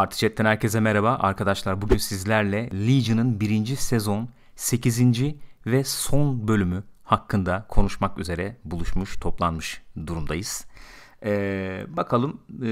Parti Chat'ten herkese merhaba. Arkadaşlar bugün sizlerle Legion'ın birinci sezon 8. ve son bölümü hakkında konuşmak üzere buluşmuş, toplanmış durumdayız. Ee, bakalım e,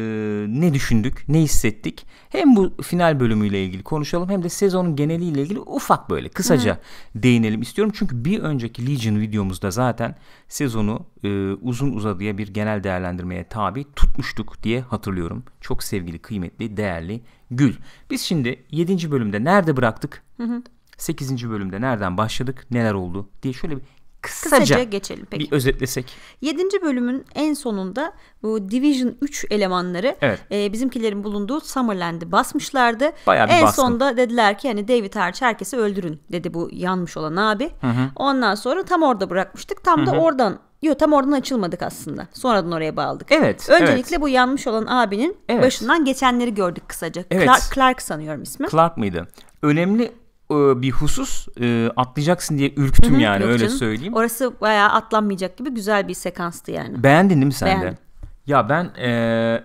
ne düşündük, ne hissettik. Hem bu final bölümüyle ilgili konuşalım hem de sezonun geneliyle ilgili ufak böyle kısaca Hı. değinelim istiyorum. Çünkü bir önceki Legion videomuzda zaten sezonu e, uzun uzadıya bir genel değerlendirmeye tabi tutmuştuk diye hatırlıyorum. Çok sevgili, kıymetli, değerli Gül. Biz şimdi 7. bölümde nerede bıraktık? Hı hı. 8. bölümde nereden başladık, neler oldu diye şöyle bir kısaca, kısaca geçelim peki. Bir özetlesek. 7. bölümün en sonunda bu Division 3 elemanları evet. e, bizimkilerin bulunduğu Summerland'i basmışlardı. Bayağı bir en baskın. sonda dediler ki hani David Arch herkesi öldürün dedi bu yanmış olan abi. Hı hı. Ondan sonra tam orada bırakmıştık. Tam hı hı. da oradan Yok tam oradan açılmadık aslında. Sonradan oraya bağladık. Evet. Öncelikle evet. bu yanmış olan abinin evet. başından geçenleri gördük kısaca. Evet. Clark, Clark sanıyorum ismi. Clark mıydı? Önemli e, bir husus e, atlayacaksın diye ürktüm Hı-hı, yani öyle söyleyeyim. Orası bayağı atlanmayacak gibi güzel bir sekanstı yani. Beğendin değil mi sen Beğendim. de? Ya ben e,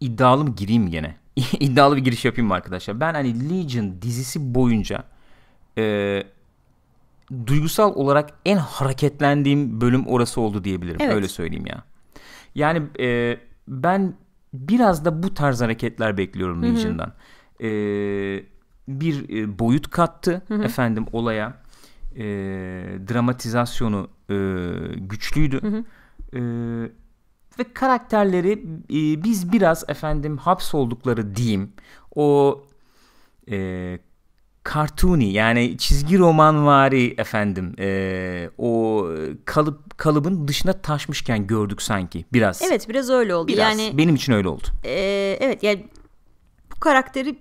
iddialı gireyim gene? iddialı bir giriş yapayım mı arkadaşlar? Ben hani Legion dizisi boyunca e, duygusal olarak en hareketlendiğim bölüm orası oldu diyebilirim. Evet. Öyle söyleyeyim ya. Yani e, ben biraz da bu tarz hareketler bekliyorum Legion'dan. Eee bir e, boyut kattı hı hı. efendim olaya. E, dramatizasyonu e, güçlüydü. Hı hı. E, ve karakterleri e, biz biraz efendim hapsoldukları diyeyim. O e, kartuni yani çizgi romanvari efendim e, o kalıp kalıbın dışına taşmışken gördük sanki biraz. Evet biraz öyle oldu. Biraz. Yani benim için öyle oldu. E, evet yani bu karakteri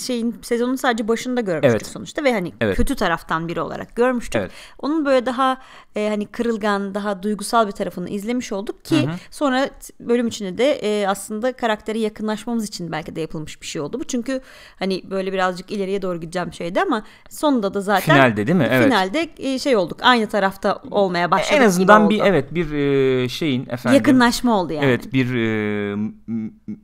şeyin sezonun sadece başında görmüştük evet. sonuçta ve hani evet. kötü taraftan biri olarak görmüştük. Evet. Onun böyle daha e, hani kırılgan, daha duygusal bir tarafını izlemiş olduk ki Hı-hı. sonra bölüm içinde de e, aslında karaktere yakınlaşmamız için belki de yapılmış bir şey oldu bu. Çünkü hani böyle birazcık ileriye doğru gideceğim şeydi ama sonunda da zaten finalde değil mi? Evet. Finalde e, şey olduk. Aynı tarafta olmaya başladık. En azından bir evet bir e, şeyin efendim yakınlaşma oldu yani. Evet bir e,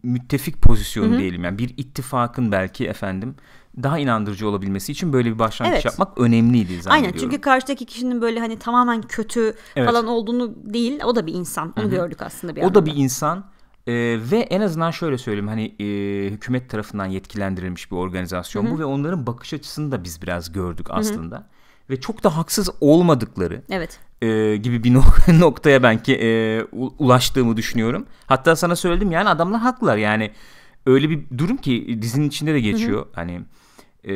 müttefik pozisyon Hı-hı. diyelim yani bir ittifakın belki belki efendim daha inandırıcı olabilmesi için böyle bir başlangıç evet. yapmak önemliydi zannediyorum. Aynen çünkü karşıdaki kişinin böyle hani tamamen kötü evet. falan olduğunu değil o da bir insan onu Hı-hı. gördük aslında bir O anlamda. da bir insan e, ve en azından şöyle söyleyeyim hani e, hükümet tarafından yetkilendirilmiş bir organizasyon Hı-hı. bu ve onların bakış açısını da biz biraz gördük aslında. Hı-hı. Ve çok da haksız olmadıkları evet. e, gibi bir noktaya ben ki e, ulaştığımı düşünüyorum. Hatta sana söyledim yani adamlar haklılar yani öyle bir durum ki dizinin içinde de geçiyor. Hı hı. Hani e,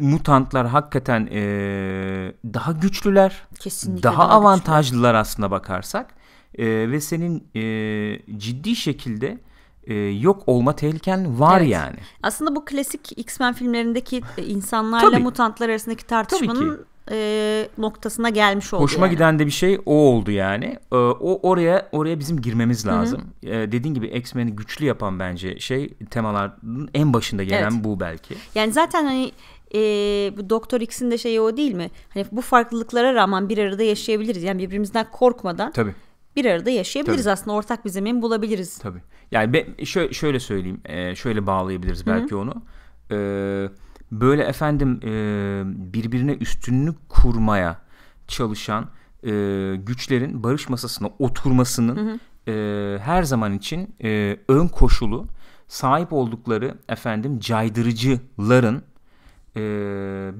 mutantlar hakikaten e, daha güçlüler, Kesinlikle daha, daha avantajlılar güçlü. aslında bakarsak e, ve senin e, ciddi şekilde e, yok olma tehliken var evet. yani. Aslında bu klasik X-Men filmlerindeki e, insanlarla mutantlar arasındaki tartışmanın e, noktasına gelmiş oldu. Hoşuma yani. giden de bir şey o oldu yani. E, o oraya oraya bizim girmemiz lazım. E, dediğin gibi X-Men'i güçlü yapan bence şey temaların en başında gelen evet. bu belki. Yani zaten hani e, bu Doktor X'in de şeyi o değil mi? Hani bu farklılıklara rağmen bir arada yaşayabiliriz. Yani birbirimizden korkmadan. Tabii bir arada yaşayabiliriz Tabii. aslında ortak bir zemin bulabiliriz. Tabii. Yani be, şöyle, şöyle söyleyeyim, e, şöyle bağlayabiliriz belki Hı-hı. onu. E, böyle efendim e, birbirine üstünlük kurmaya çalışan e, güçlerin barış masasına oturmasının E, her zaman için e, ön koşulu sahip oldukları efendim caydırıcıların e,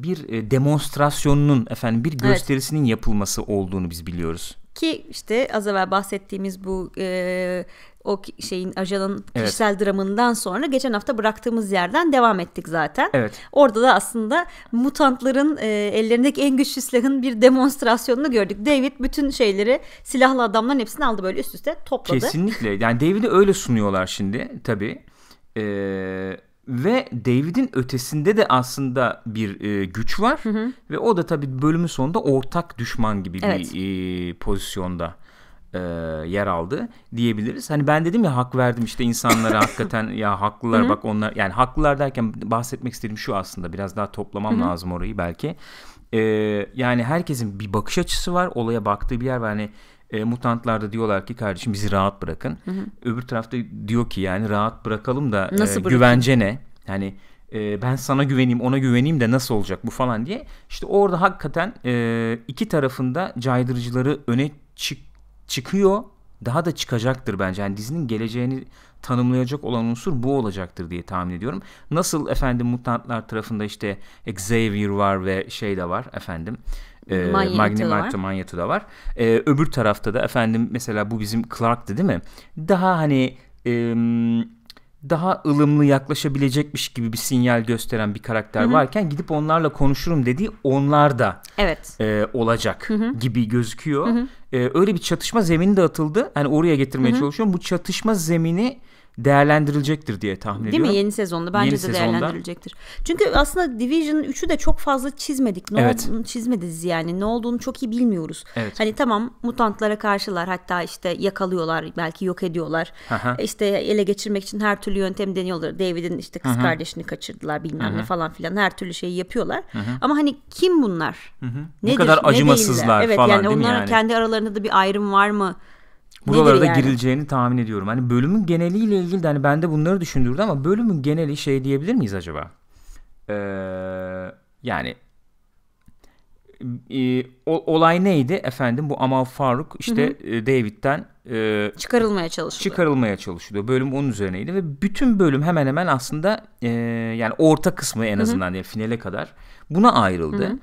bir demonstrasyonunun efendim bir gösterisinin evet. yapılması olduğunu biz biliyoruz. Ki işte az evvel bahsettiğimiz bu e, o şeyin ajanın evet. kişisel dramından sonra geçen hafta bıraktığımız yerden devam ettik zaten. Evet. Orada da aslında mutantların e, ellerindeki en güçlü silahın bir demonstrasyonunu gördük. David bütün şeyleri silahlı adamların hepsini aldı böyle üst üste topladı. Kesinlikle. Yani David'i öyle sunuyorlar şimdi tabii. Eee ve David'in ötesinde de aslında bir e, güç var hı hı. ve o da tabii bölümün sonunda ortak düşman gibi evet. bir e, pozisyonda e, yer aldı diyebiliriz. Hani ben dedim ya hak verdim işte insanlara hakikaten ya haklılar bak onlar yani haklılar derken bahsetmek istediğim şu aslında biraz daha toplamam lazım orayı belki. E, yani herkesin bir bakış açısı var olaya baktığı bir yer var hani e, mutantlarda diyorlar ki kardeşim bizi rahat bırakın. Hı hı. Öbür tarafta diyor ki yani rahat bırakalım da e, Nasıl e, güvence ne? Yani e, ben sana güveneyim ona güveneyim de nasıl olacak bu falan diye. İşte orada hakikaten e, iki tarafında caydırıcıları öne çık çıkıyor daha da çıkacaktır bence. Yani dizinin geleceğini tanımlayacak olan unsur bu olacaktır diye tahmin ediyorum. Nasıl efendim mutantlar tarafında işte Xavier var ve şey de var efendim. E, Magneto var. Magneto da var. E, öbür tarafta da efendim mesela bu bizim Clark'tı değil mi? Daha hani e, daha ılımlı yaklaşabilecekmiş gibi bir sinyal gösteren bir karakter Hı-hı. varken gidip onlarla konuşurum dediği onlar da evet. e, olacak Hı-hı. gibi gözüküyor. E, öyle bir çatışma zemini de atıldı. Yani oraya getirmeye Hı-hı. çalışıyorum. Bu çatışma zemini değerlendirilecektir diye tahmin ediyorum. Değil mi? Yeni sezonda bence Yeni de sezonda. değerlendirilecektir. Çünkü aslında Division 3'ü de çok fazla çizmedik. Ne evet. olduğunu çizmediz yani. Ne olduğunu çok iyi bilmiyoruz. Evet. Hani tamam mutantlara karşılar. Hatta işte yakalıyorlar, belki yok ediyorlar. Aha. İşte ele geçirmek için her türlü yöntem deniyorlar. David'in işte kız Aha. kardeşini kaçırdılar bilmem Aha. ne falan filan. Her türlü şeyi yapıyorlar. Aha. Ama hani kim bunlar? Aha. Nedir? Ne kadar acımasızlar ne evet, falan yani değil mi yani? Onların kendi aralarında da bir ayrım var mı? Buralara da yani? girileceğini tahmin ediyorum. Hani bölümün geneliyle ilgili de hani de bunları düşündürdü ama bölümün geneli şey diyebilir miyiz acaba? Ee, yani e, olay neydi efendim bu Amal Faruk işte hı hı. E, David'den e, çıkarılmaya çalışılıyor. Çıkarılmaya çalışılıyor. Bölüm onun üzerineydi ve bütün bölüm hemen hemen aslında e, yani orta kısmı en azından hı hı. yani finale kadar buna ayrıldı. Hı hı.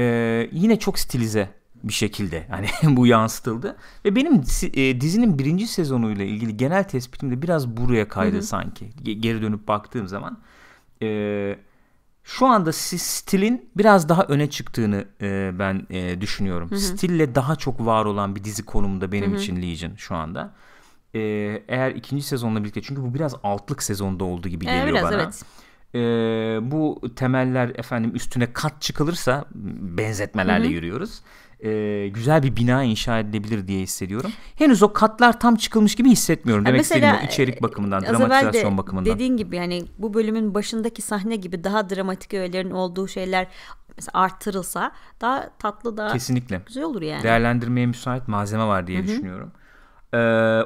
E, yine çok stilize bir şekilde hani bu yansıtıldı ve benim e, dizinin birinci sezonuyla ilgili genel tespitim de biraz buraya kaydı Hı-hı. sanki geri dönüp baktığım zaman e, şu anda stilin biraz daha öne çıktığını e, ben e, düşünüyorum Hı-hı. stille daha çok var olan bir dizi konumunda benim Hı-hı. için Legion şu anda e, eğer ikinci sezonla birlikte çünkü bu biraz altlık sezonda olduğu gibi e, geliyor e, biraz, bana. Evet ee, bu temeller efendim üstüne kat çıkılırsa benzetmelerle Hı-hı. yürüyoruz e, güzel bir bina inşa edilebilir diye hissediyorum. Henüz o katlar tam çıkılmış gibi hissetmiyorum. Demek mesela, istediğim o e, içerik bakımından, dramatizasyon de bakımından. Dediğin gibi yani bu bölümün başındaki sahne gibi daha dramatik öğelerin olduğu şeyler mesela artırılsa daha tatlı daha Kesinlikle. güzel olur yani. Değerlendirmeye müsait malzeme var diye Hı-hı. düşünüyorum. Ee,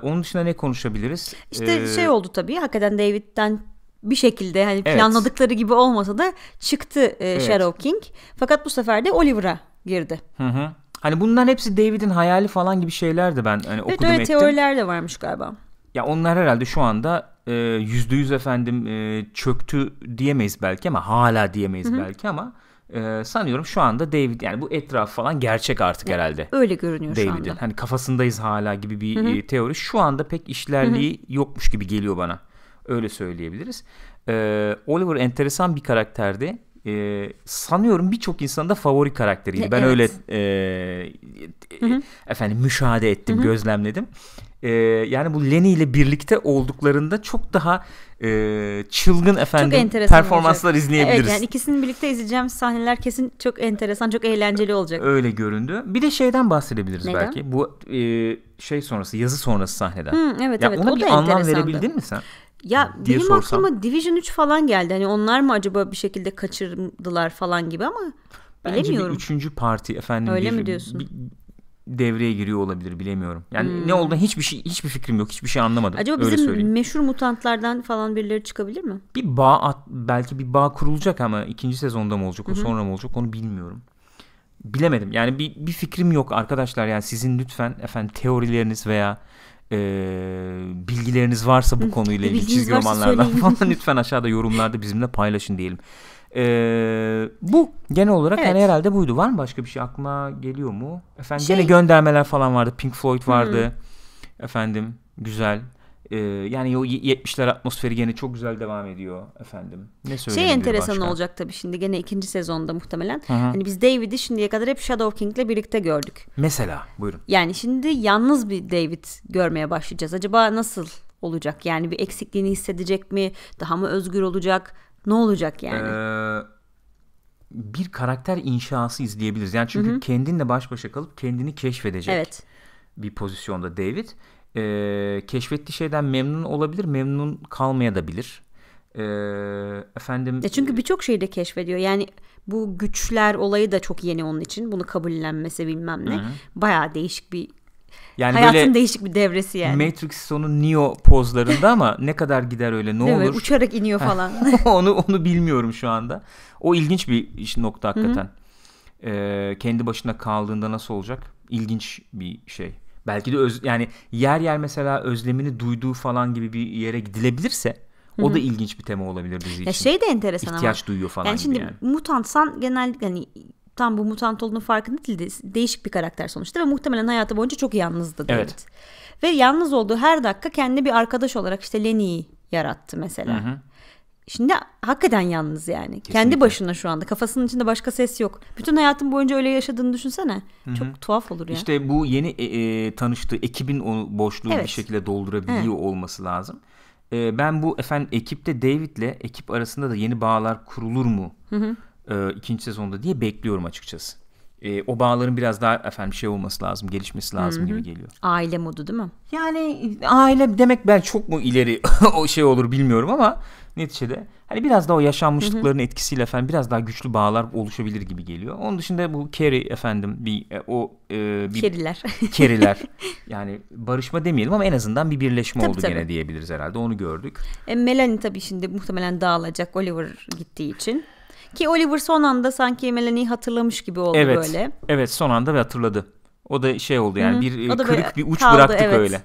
onun dışında ne konuşabiliriz? İşte ee, şey oldu tabii hakikaten David'den bir şekilde hani evet. planladıkları gibi olmasa da çıktı e, evet. Shadow King. Fakat bu sefer de Oliver'a girdi. Hı hı. Hani bunların hepsi David'in hayali falan gibi şeylerdi ben hani evet, okudum öyle ettim. teoriler de varmış galiba. Ya onlar herhalde şu anda e, yüzde yüz efendim e, çöktü diyemeyiz belki ama hala diyemeyiz Hı-hı. belki ama e, sanıyorum şu anda David yani bu etraf falan gerçek artık evet, herhalde. Öyle görünüyor David'in. şu anda. Hani kafasındayız hala gibi bir hı e, teori şu anda pek işlerliği Hı-hı. yokmuş gibi geliyor bana. Öyle söyleyebiliriz. E, Oliver enteresan bir karakterdi e, sanıyorum birçok insanın da favori karakteriydi. E, ben evet. öyle e, hı efendim müşahede ettim, Hı-hı. gözlemledim. E, yani bu Lenny ile birlikte olduklarında çok daha e, çılgın efendim çok performanslar olacak. izleyebiliriz. Evet yani ikisini birlikte izleyeceğim sahneler kesin çok enteresan, çok eğlenceli olacak. Öyle göründü. Bir de şeyden bahsedebiliriz Neden? belki. Bu e, şey sonrası, yazı sonrası sahneden. Hı, evet ya evet. Ona o bir da anlam verebildin mi sen? Ya diye benim sorsam. aklıma Division 3 falan geldi. Hani onlar mı acaba bir şekilde kaçırdılar falan gibi ama Bence bilemiyorum. Bence bir üçüncü parti efendim. Öyle bir, mi diyorsun? Bir, devreye giriyor olabilir bilemiyorum. Yani hmm. ne oldu hiçbir şey hiçbir fikrim yok. Hiçbir şey anlamadım. Acaba Öyle bizim söyleyeyim. meşhur mutantlardan falan birileri çıkabilir mi? Bir bağ at, belki bir bağ kurulacak ama ikinci sezonda mı olacak o Hı-hı. sonra mı olacak onu bilmiyorum. Bilemedim. Yani bir, bir fikrim yok arkadaşlar. Yani sizin lütfen efendim teorileriniz veya ee, bilgileriniz varsa bu konuyla ilgili çizgi romanlardan falan lütfen aşağıda yorumlarda bizimle paylaşın diyelim. Ee, bu genel olarak hani evet. hani herhalde buydu. Var mı başka bir şey aklıma geliyor mu? Efendim şey... gene göndermeler falan vardı. Pink Floyd vardı. hı Efendim güzel. Ee, yani o 70'ler atmosferi gene çok güzel devam ediyor efendim. Ne Şey enteresan başka? olacak tabii şimdi gene ikinci sezonda muhtemelen. Hı-hı. Hani biz David'i şimdiye kadar hep Shadow King'le birlikte gördük. Mesela buyurun. Yani şimdi yalnız bir David görmeye başlayacağız. Acaba nasıl olacak? Yani bir eksikliğini hissedecek mi? Daha mı özgür olacak? Ne olacak yani? Ee, bir karakter inşası izleyebiliriz. Yani çünkü Hı-hı. kendinle baş başa kalıp kendini keşfedecek. Evet. Bir pozisyonda David e, keşfettiği şeyden memnun olabilir, memnun kalmaya ee, E, efendim. Ya çünkü e, birçok şeyi de keşfediyor. Yani bu güçler olayı da çok yeni onun için. Bunu kabullenmesi bilmem ne. Hı-hı. Bayağı değişik bir yani Hayatın böyle değişik bir devresi yani. Matrix sonu Neo pozlarında ama ne kadar gider öyle ne Değil olur. Mi? Uçarak iniyor falan. onu onu bilmiyorum şu anda. O ilginç bir nokta hakikaten. Ee, kendi başına kaldığında nasıl olacak? İlginç bir şey belki de öz, yani yer yer mesela özlemini duyduğu falan gibi bir yere gidilebilirse Hı-hı. o da ilginç bir tema olabilir dizi ya için. Şey de enteresan İhtiyaç ama. duyuyor falan yani şimdi yani. mutantsan genellikle hani tam bu mutant olduğunu farkında değildi. Değişik bir karakter sonuçta ve muhtemelen hayatı boyunca çok yalnızdı David. Evet. Ve yalnız olduğu her dakika kendi bir arkadaş olarak işte Lenny'i yarattı mesela. Hı hı. Şimdi hakikaten yalnız yani. Kesinlikle. Kendi başına şu anda. Kafasının içinde başka ses yok. Bütün hayatın boyunca öyle yaşadığını düşünsene. Hı-hı. Çok tuhaf olur ya. İşte bu yeni e, e, tanıştığı ekibin o boşluğu evet. bir şekilde doldurabiliyor evet. olması lazım. E, ben bu efendim ekipte David'le ekip arasında da yeni bağlar kurulur mu? E, ikinci sezonda diye bekliyorum açıkçası. E, o bağların biraz daha efendim şey olması lazım, gelişmesi lazım Hı-hı. gibi geliyor. Aile modu değil mi? Yani aile demek ben çok mu ileri o şey olur bilmiyorum ama neticede hani biraz daha o yaşanmışlıkların hı hı. etkisiyle efendim biraz daha güçlü bağlar oluşabilir gibi geliyor. Onun dışında bu Kerry efendim bir e, o e, bir Keriler. Keriler. yani barışma demeyelim ama en azından bir birleşme tabii, oldu tabii. gene diyebiliriz herhalde. Onu gördük. E, Melanie tabii şimdi muhtemelen dağılacak Oliver gittiği için. Ki Oliver son anda sanki Melanie'yi hatırlamış gibi oldu evet, böyle. Evet son anda ve hatırladı. O da şey oldu yani hı bir e, kırık bir uç kaldı, bıraktık evet. öyle.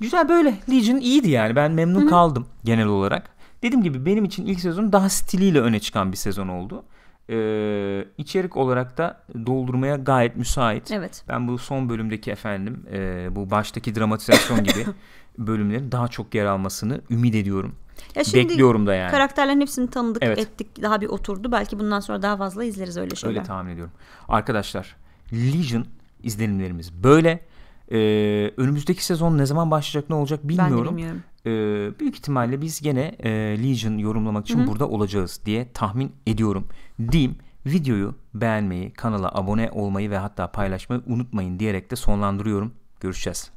Güzel böyle Legion iyiydi yani ben memnun Hı-hı. kaldım genel olarak. Dediğim gibi benim için ilk sezon daha stiliyle öne çıkan bir sezon oldu. Ee, içerik olarak da doldurmaya gayet müsait. Evet. Ben bu son bölümdeki efendim e, bu baştaki dramatizasyon gibi bölümlerin daha çok yer almasını ümit ediyorum. Ya şimdi Bekliyorum da yani. Karakterlerin hepsini tanıdık evet. ettik daha bir oturdu. Belki bundan sonra daha fazla izleriz öyle şeyler. Öyle tahmin ediyorum. Arkadaşlar Legion izlenimlerimiz böyle. Ee, önümüzdeki sezon ne zaman başlayacak ne olacak bilmiyorum. Ben de bilmiyorum. Ee, büyük ihtimalle biz gene e, Legion yorumlamak için Hı-hı. burada olacağız diye tahmin ediyorum. Diyeyim videoyu beğenmeyi, kanala abone olmayı ve hatta paylaşmayı unutmayın diyerek de sonlandırıyorum. Görüşeceğiz.